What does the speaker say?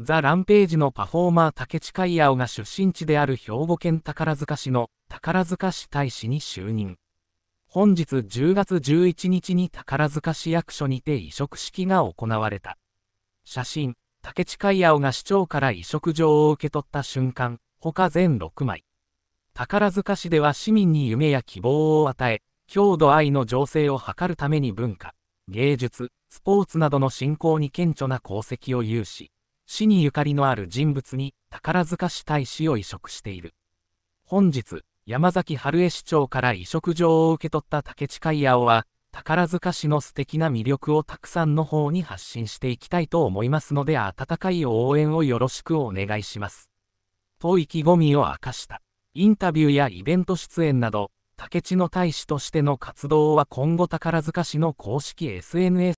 ザ・ランページのパフォーマー竹地海青が出身地である兵庫県宝塚市の宝塚市大使に就任。本日10月11日に宝塚市役所にて移植式が行われた。写真、竹地海青が市長から移植状を受け取った瞬間、他全6枚。宝塚市では市民に夢や希望を与え、郷土愛の情勢を図るために文化、芸術、スポーツなどの振興に顕著な功績を有し、市にゆかりのある人物に宝塚市大使を委嘱している。本日、山崎春江市長から委嘱状を受け取った竹地海也は、宝塚市の素敵な魅力をたくさんの方に発信していきたいと思いますので温かい応援をよろしくお願いします。と意気込みを明かした。インタビューやイベント出演など、竹地の大使としての活動は今後宝塚市の公式 SNS